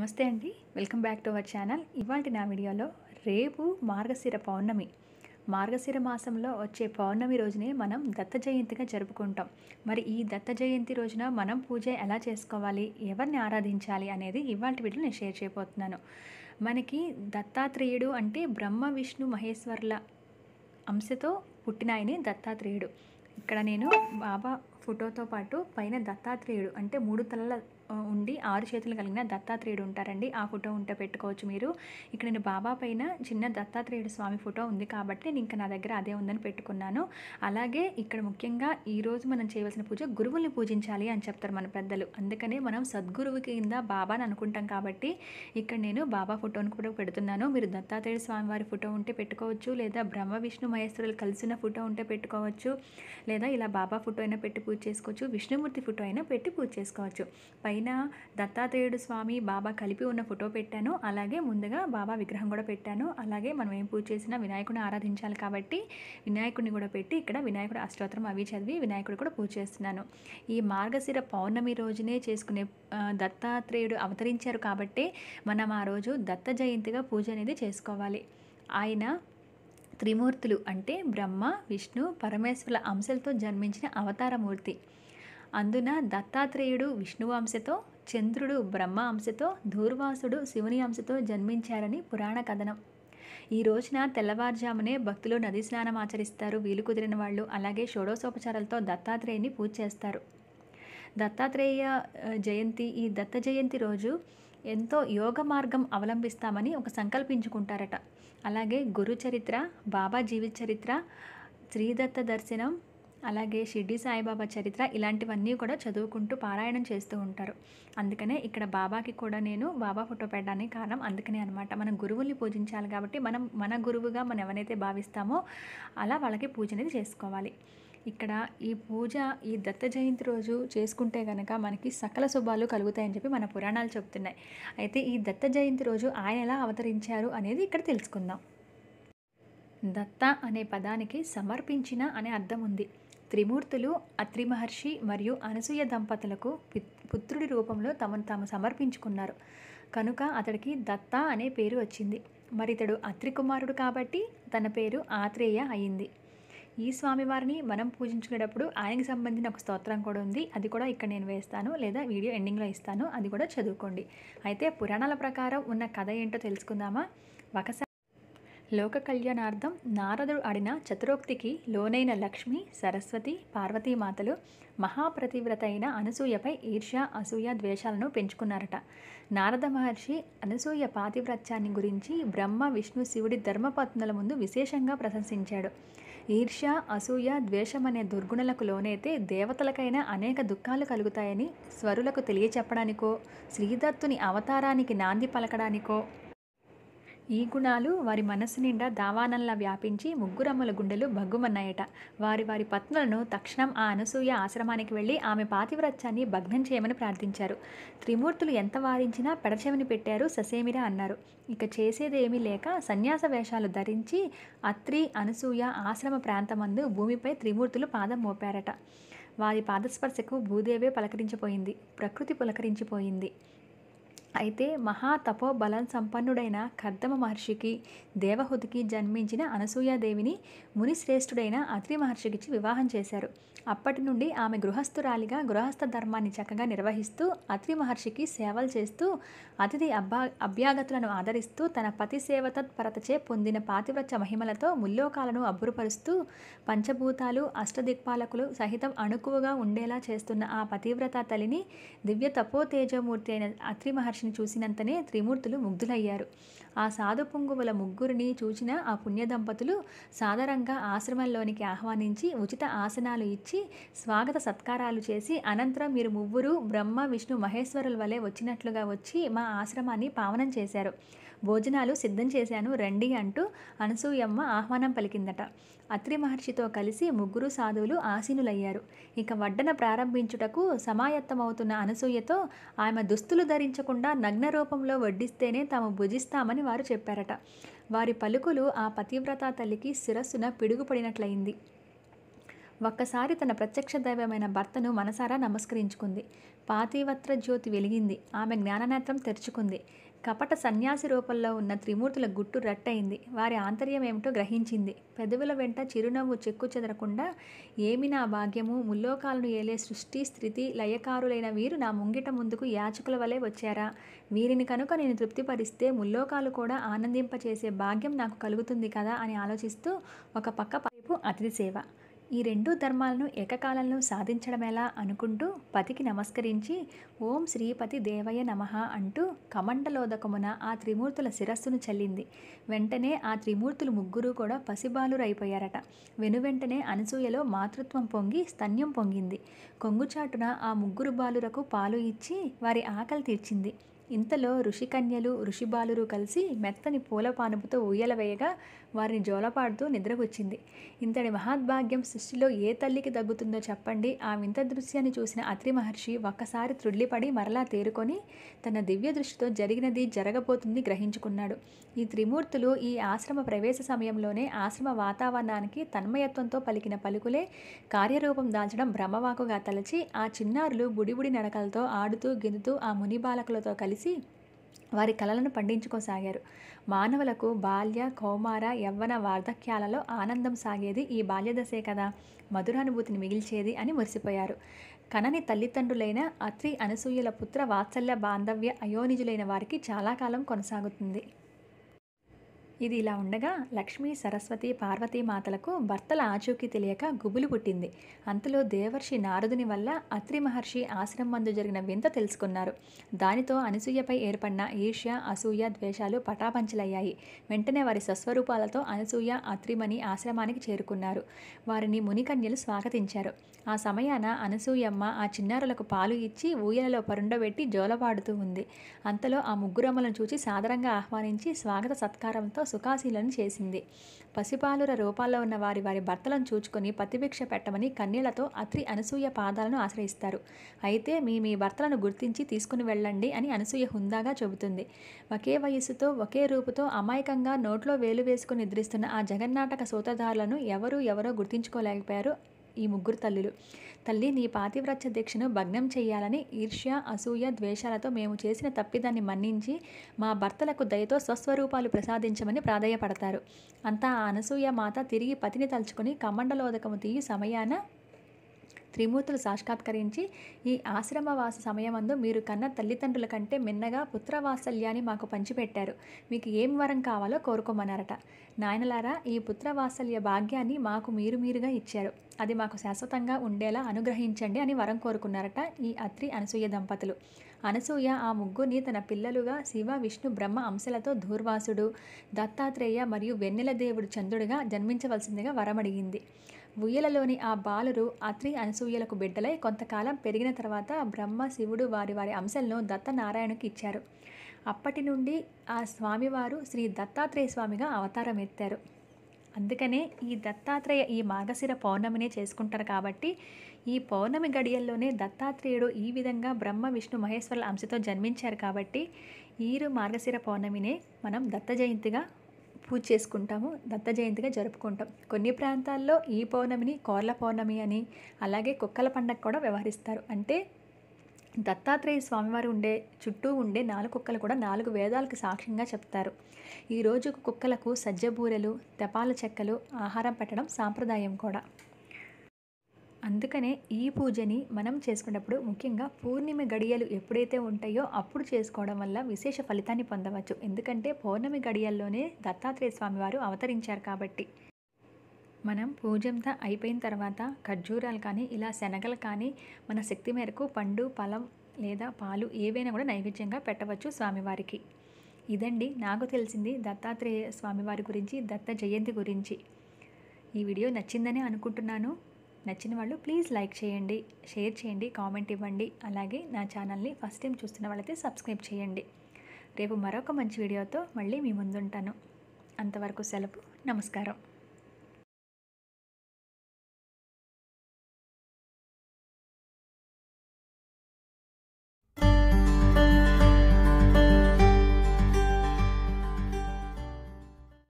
నమస్తే అండి welcome back to our channel ఇవాళ నా వీడియోలో రేపు మార్గశిర పౌర్ణమి మార్గశిర మాసంలో వచ్చే పౌర్ణమి రోజునే మనం దత్త జయంతిగా జరుపుకుంటాం మరి ఈ దత్త జయంతి రోజున మనం పూజ ఎలా చేసుకోవాలి ఎవరిని ఆరాధించాలి అనేది ఇవాళ వీటిని నేను షేర్ చేయబోతున్నాను మనకి దత్తాత్రేయుడు అంటే బ్రహ్మ విష్ణు మహేశ్వరుల అంశతో పుట్టిన ఆయనే దత్తాత్రేయుడు ఇక్కడ నేను బాబా ఫోటోతో పాటు పైన దత్తాత్రేయుడు అంటే మూడు తలల ఉండి ఆరు చేతులు కలిగిన దత్తాత్రేయుడు ఉంటారండి ఆ ఫోటో ఉంటే పెట్టుకోవచ్చు మీరు ఇక్కడ నేను బాబా పైన చిన్న దత్తాత్రేయుడు స్వామి ఫోటో ఉంది కాబట్టి నేను ఇంకా నా దగ్గర అదే ఉందని పెట్టుకున్నాను అలాగే ఇక్కడ ముఖ్యంగా ఈరోజు మనం చేయవలసిన పూజ గురువుల్ని పూజించాలి అని చెప్తారు మన పెద్దలు అందుకనే మనం సద్గురువు కింద బాబాని అనుకుంటాం కాబట్టి ఇక్కడ నేను బాబా ఫోటోను కూడా పెడుతున్నాను మీరు దత్తాత్రేయుడు స్వామి వారి ఫోటో ఉంటే పెట్టుకోవచ్చు లేదా బ్రహ్మ విష్ణు మహేశ్వరులు కలిసిన ఫోటో ఉంటే పెట్టుకోవచ్చు లేదా ఇలా బాబా ఫోటో అయినా పెట్టి పూజ చేసుకోవచ్చు విష్ణుమూర్తి ఫోటో అయినా పెట్టి పూజ చేసుకోవచ్చు పైన పైన దత్తాత్రేయుడు స్వామి బాబా కలిపి ఉన్న ఫోటో పెట్టాను అలాగే ముందుగా బాబా విగ్రహం కూడా పెట్టాను అలాగే మనం ఏం పూజ చేసినా వినాయకుడిని ఆరాధించాలి కాబట్టి వినాయకుడిని కూడా పెట్టి ఇక్కడ వినాయకుడు అష్టోత్తరం అవి చదివి వినాయకుడు కూడా పూజ చేస్తున్నాను ఈ మార్గశిర పౌర్ణమి రోజునే చేసుకునే దత్తాత్రేయుడు అవతరించారు కాబట్టి మనం ఆ రోజు దత్త జయంతిగా పూజ అనేది చేసుకోవాలి ఆయన త్రిమూర్తులు అంటే బ్రహ్మ విష్ణు పరమేశ్వరుల అంశలతో జన్మించిన అవతారమూర్తి అందున దత్తాత్రేయుడు విష్ణువంశతో చంద్రుడు బ్రహ్మ అంశతో దూర్వాసుడు శివుని అంశతో జన్మించారని పురాణ కథనం ఈ రోజున తెల్లవారుజామునే భక్తులు నదీ స్నానం ఆచరిస్తారు వీలు కుదిరిన వాళ్ళు అలాగే షోడోసోపచారాలతో దత్తాత్రేయుని పూజ చేస్తారు దత్తాత్రేయ జయంతి ఈ దత్త జయంతి రోజు ఎంతో యోగ మార్గం అవలంబిస్తామని ఒక సంకల్పించుకుంటారట అలాగే గురు చరిత్ర బాబా జీవిత చరిత్ర శ్రీదత్త దర్శనం అలాగే షిర్డి సాయిబాబా చరిత్ర ఇలాంటివన్నీ కూడా చదువుకుంటూ పారాయణం చేస్తూ ఉంటారు అందుకనే ఇక్కడ బాబాకి కూడా నేను బాబా ఫోటో పెట్టడానికి కారణం అందుకనే అనమాట మనం గురువుల్ని పూజించాలి కాబట్టి మనం మన గురువుగా మనం ఎవరైతే భావిస్తామో అలా వాళ్ళకి పూజ అనేది చేసుకోవాలి ఇక్కడ ఈ పూజ ఈ దత్త జయంతి రోజు చేసుకుంటే కనుక మనకి సకల శుభాలు కలుగుతాయని చెప్పి మన పురాణాలు చెబుతున్నాయి అయితే ఈ దత్త జయంతి రోజు ఆయన ఎలా అవతరించారు అనేది ఇక్కడ తెలుసుకుందాం దత్త అనే పదానికి సమర్పించిన అనే అర్థం ఉంది త్రిమూర్తులు అత్రిమహర్షి మరియు అనసూయ దంపతులకు పుత్రుడి రూపంలో తమను తాము సమర్పించుకున్నారు కనుక అతడికి దత్త అనే పేరు వచ్చింది మరి ఇతడు అత్రి కుమారుడు కాబట్టి తన పేరు ఆత్రేయ అయింది ఈ స్వామివారిని మనం పూజించుకునేటప్పుడు ఆయనకు సంబంధించిన ఒక స్తోత్రం కూడా ఉంది అది కూడా ఇక్కడ నేను వేస్తాను లేదా వీడియో ఎండింగ్లో ఇస్తాను అది కూడా చదువుకోండి అయితే పురాణాల ప్రకారం ఉన్న కథ ఏంటో తెలుసుకుందామా ఒకసారి లోక కళ్యాణార్థం నారదుడు ఆడిన చతురోక్తికి లోనైన లక్ష్మి సరస్వతి పార్వతీమాతలు మహాప్రతివ్రత అయిన అనసూయపై ఈర్ష్య అసూయ ద్వేషాలను పెంచుకున్నారట నారద మహర్షి అనసూయ పాతివ్రత్యాన్ని గురించి బ్రహ్మ విష్ణు శివుడి ధర్మపత్నుల ముందు విశేషంగా ప్రశంసించాడు ఈర్ష్య అసూయ ద్వేషం అనే దుర్గుణలకు లోనైతే దేవతలకైనా అనేక దుఃఖాలు కలుగుతాయని స్వరులకు తెలియచెప్పడానికో శ్రీదత్తుని అవతారానికి నాంది పలకడానికో ఈ గుణాలు వారి మనసు నిండా దావానంలా వ్యాపించి ముగ్గురమ్మల గుండెలు భగ్గుమన్నాయట వారి వారి పత్నులను తక్షణం ఆ అనసూయ ఆశ్రమానికి వెళ్ళి ఆమె పాతివ్రత్యాన్ని భగ్నం చేయమని ప్రార్థించారు త్రిమూర్తులు ఎంత వారించినా పెడచెవిని పెట్టారు ససేమిరా అన్నారు ఇక చేసేదేమీ లేక సన్యాస వేషాలు ధరించి అత్రి అనసూయ ఆశ్రమ ప్రాంతమందు భూమిపై త్రిమూర్తులు పాదం మోపారట వారి పాదస్పర్శకు భూదేవే పలకరించిపోయింది ప్రకృతి పులకరించిపోయింది అయితే మహా తపోబలం సంపన్నుడైన కర్దమ మహర్షికి దేవహుతికి జన్మించిన అనసూయాదేవిని మునిశ్రేష్ఠుడైన అత్రి మహర్షికిచ్చి వివాహం చేశారు అప్పటి నుండి ఆమె గృహస్థురాలిగా గృహస్థ ధర్మాన్ని చక్కగా నిర్వహిస్తూ అత్రి మహర్షికి సేవలు చేస్తూ అతిథి అబ్బా అభ్యాగతులను ఆదరిస్తూ తన పతి సేవ తత్పరతచే పొందిన పాతివ్రత మహిమలతో ముల్లోకాలను అబ్బురుపరుస్తూ పంచభూతాలు అష్టదిక్పాలకులు సహితం అణుకువగా ఉండేలా చేస్తున్న ఆ పతివ్రత తల్లిని దివ్య తపోతేజమూర్తి అయిన అత్రి మహర్షిని చూసినంతనే త్రిమూర్తులు ముగ్ధులయ్యారు ఆ సాధు పుంగువుల ముగ్గురిని చూచిన ఆ పుణ్య దంపతులు సాధారణంగా ఆశ్రమంలోనికి ఆహ్వానించి ఉచిత ఆసనాలు ఇచ్చి ఇచ్చి స్వాగత సత్కారాలు చేసి అనంతరం మీరు ముగ్గురు బ్రహ్మ విష్ణు మహేశ్వరుల వలె వచ్చినట్లుగా వచ్చి మా ఆశ్రమాన్ని పావనం చేశారు భోజనాలు సిద్ధం చేశాను రండి అంటూ అనసూయమ్మ ఆహ్వానం పలికిందట అత్రి మహర్షితో కలిసి ముగ్గురు సాధువులు ఆసీనులయ్యారు ఇక వడ్డన ప్రారంభించుటకు సమాయత్తమవుతున్న అనసూయతో ఆమె దుస్తులు ధరించకుండా నగ్న రూపంలో వడ్డిస్తేనే తాము భుజిస్తామని వారు చెప్పారట వారి పలుకులు ఆ పతివ్రత తల్లికి శిరస్సున పిడుగుపడినట్లయింది ఒక్కసారి తన ప్రత్యక్ష దైవమైన భర్తను మనసారా నమస్కరించుకుంది పాతివత్ర జ్యోతి వెలిగింది ఆమె జ్ఞాననేత్రం తెరుచుకుంది కపట సన్యాసి రూపంలో ఉన్న త్రిమూర్తుల గుట్టు రట్టయింది వారి ఆంతర్యం ఏమిటో గ్రహించింది పెదవుల వెంట చిరునవ్వు చెక్కు చెదరకుండా ఏమి నా భాగ్యము ముల్లోకాలను ఏలే సృష్టి స్థితి లయకారులైన వీరు నా ముంగిట ముందుకు యాచకుల వలె వచ్చారా వీరిని కనుక నేను తృప్తిపరిస్తే ముల్లోకాలు కూడా ఆనందింపచేసే భాగ్యం నాకు కలుగుతుంది కదా అని ఆలోచిస్తూ ఒక పక్క పైపు అతిథి సేవ ఈ రెండు ధర్మాలను ఏకకాలంలో సాధించడం ఎలా అనుకుంటూ పతికి నమస్కరించి ఓం శ్రీపతి దేవయ నమ అంటూ కమండలోదకమున ఆ త్రిమూర్తుల శిరస్సును చల్లింది వెంటనే ఆ త్రిమూర్తులు ముగ్గురు కూడా పసిబాలురైపోయారట వెనువెంటనే అనసూయలో మాతృత్వం పొంగి స్తన్యం పొంగింది కొంగుచాటున ఆ ముగ్గురు బాలురకు పాలు ఇచ్చి వారి ఆకలి తీర్చింది ఇంతలో ఋషికన్యలు ఋషిబాలురు కలిసి మెత్తని పూల పానుపుతో ఊయల వేయగా వారిని జోలపాడుతూ నిద్రకొచ్చింది ఇంతటి మహాద్భాగ్యం సృష్టిలో ఏ తల్లికి తగ్గుతుందో చెప్పండి ఆ వింత దృశ్యాన్ని చూసిన అత్రి మహర్షి ఒక్కసారి త్రుళ్ళిపడి మరలా తేరుకొని తన దివ్య దృష్టితో జరిగినది జరగబోతుంది గ్రహించుకున్నాడు ఈ త్రిమూర్తులు ఈ ఆశ్రమ ప్రవేశ సమయంలోనే ఆశ్రమ వాతావరణానికి తన్మయత్వంతో పలికిన పలుకులే కార్యరూపం దాల్చడం భ్రమవాకుగా తలచి ఆ చిన్నారులు బుడిబుడి నడకలతో ఆడుతూ గిందుతూ ఆ ముని బాలకులతో కలిసి చేసి వారి కళలను పండించుకోసాగారు మానవులకు బాల్య కౌమార యవ్వన వార్ధక్యాలలో ఆనందం సాగేది ఈ బాల్యదశే కదా మధురానుభూతిని మిగిల్చేది అని మురిసిపోయారు కనని తల్లిదండ్రులైన అత్రి అనసూయల పుత్ర వాత్సల్య బాంధవ్య అయోనిజులైన వారికి చాలా కాలం కొనసాగుతుంది ఇది ఇలా ఉండగా లక్ష్మి సరస్వతి పార్వతీ మాతలకు భర్తల ఆచూకీ తెలియక గుబులు పుట్టింది అంతలో దేవర్షి నారదుని వల్ల అత్రి మహర్షి ఆశ్రమం మందు జరిగిన వింత తెలుసుకున్నారు దానితో అనసూయపై ఏర్పడిన ఈర్ష్య అసూయ ద్వేషాలు పటాపంచలయ్యాయి వెంటనే వారి స్వస్వరూపాలతో అనసూయ అత్రిమణి ఆశ్రమానికి చేరుకున్నారు వారిని మునికన్యలు స్వాగతించారు ఆ సమయాన అనసూయమ్మ ఆ చిన్నారులకు పాలు ఇచ్చి ఊయలలో పరుండబెట్టి జోలపాడుతూ ఉంది అంతలో ఆ ముగ్గురమ్మలను చూచి సాదరంగా ఆహ్వానించి స్వాగత సత్కారంతో సుఖాశీలను చేసింది పసిపాలుర రూపాల్లో ఉన్న వారి వారి భర్తలను చూచుకొని ప్రతిభిక్ష పెట్టమని కన్నీళ్లతో అత్రి అనసూయ పాదాలను ఆశ్రయిస్తారు అయితే మీ మీ భర్తలను గుర్తించి తీసుకుని వెళ్ళండి అని అనసూయ హుందాగా చెబుతుంది ఒకే వయస్సుతో ఒకే రూపుతో అమాయకంగా నోట్లో వేలు వేసుకుని నిద్రిస్తున్న ఆ జగన్నాటక సూత్రధారులను ఎవరు ఎవరో గుర్తించుకోలేకపోయారు ఈ ముగ్గురు తల్లులు తల్లి నీ పాతివ్రత్య దీక్షను భగ్నం చేయాలని ఈర్ష్య అసూయ ద్వేషాలతో మేము చేసిన తప్పిదాన్ని మన్నించి మా భర్తలకు దయతో స్వస్వరూపాలు ప్రసాదించమని ప్రాధాయపడతారు అంతా అనసూయ మాత తిరిగి పతిని తలుచుకుని కమండలోదకము తీయి సమయాన త్రిమూర్తులు సాక్షాత్కరించి ఈ ఆశ్రమవాస సమయమందు మీరు కన్న తల్లిదండ్రుల కంటే మిన్నగా పుత్రవాత్సల్యాన్ని మాకు పంచిపెట్టారు మీకు ఏం వరం కావాలో కోరుకోమన్నారట నాయనలారా ఈ పుత్రవాత్సల్య భాగ్యాన్ని మాకు మీరు మీరుగా ఇచ్చారు అది మాకు శాశ్వతంగా ఉండేలా అనుగ్రహించండి అని వరం కోరుకున్నారట ఈ అత్రి అనసూయ దంపతులు అనసూయ ఆ ముగ్గురిని తన పిల్లలుగా శివ విష్ణు బ్రహ్మ అంశలతో దూర్వాసుడు దత్తాత్రేయ మరియు వెన్నెల దేవుడు చంద్రుడిగా జన్మించవలసిందిగా వరమడిగింది ఉయ్యలలోని ఆ బాలురు అత్రి అనసూయలకు బిడ్డలై కొంతకాలం పెరిగిన తర్వాత బ్రహ్మ శివుడు వారి వారి అంశలను దత్తనారాయణకు ఇచ్చారు అప్పటి నుండి ఆ స్వామివారు శ్రీ దత్తాత్రేయ స్వామిగా అవతారం ఎత్తారు అందుకనే ఈ దత్తాత్రేయ ఈ మాఘశిర పౌర్ణమినే చేసుకుంటారు కాబట్టి ఈ పౌర్ణమి గడియల్లోనే దత్తాత్రేయుడు ఈ విధంగా బ్రహ్మ విష్ణు మహేశ్వరుల అంశతో జన్మించారు కాబట్టి ఈరు మార్గశిర పౌర్ణమినే మనం దత్త జయంతిగా పూజ చేసుకుంటాము దత్త జయంతిగా జరుపుకుంటాం కొన్ని ప్రాంతాల్లో ఈ పౌర్ణమిని కోర్ల పౌర్ణమి అని అలాగే కుక్కల పండగ కూడా వ్యవహరిస్తారు అంటే దత్తాత్రేయ స్వామివారు ఉండే చుట్టూ ఉండే నాలుగు కుక్కలు కూడా నాలుగు వేదాలకు సాక్ష్యంగా చెప్తారు ఈరోజు కుక్కలకు సజ్జబూరెలు తెపాల చెక్కలు ఆహారం పెట్టడం సాంప్రదాయం కూడా అందుకనే ఈ పూజని మనం చేసుకున్నప్పుడు ముఖ్యంగా పూర్ణిమ గడియలు ఎప్పుడైతే ఉంటాయో అప్పుడు చేసుకోవడం వల్ల విశేష ఫలితాన్ని పొందవచ్చు ఎందుకంటే పౌర్ణమి గడియల్లోనే దత్తాత్రేయ స్వామివారు అవతరించారు కాబట్టి మనం పూజంతా అయిపోయిన తర్వాత ఖర్జూరాలు కానీ ఇలా శనగలు కానీ మన శక్తి మేరకు పండు పలం లేదా పాలు ఏవైనా కూడా నైవేద్యంగా పెట్టవచ్చు స్వామివారికి ఇదండి నాకు తెలిసింది దత్తాత్రేయ స్వామివారి గురించి దత్త జయంతి గురించి ఈ వీడియో నచ్చిందనే అనుకుంటున్నాను నచ్చిన వాళ్ళు ప్లీజ్ లైక్ చేయండి షేర్ చేయండి కామెంట్ ఇవ్వండి అలాగే నా ఛానల్ని ఫస్ట్ టైం చూస్తున్న వాళ్ళైతే సబ్స్క్రైబ్ చేయండి రేపు మరొక మంచి వీడియోతో మళ్ళీ మీ ముందుంటాను అంతవరకు సెలవు నమస్కారం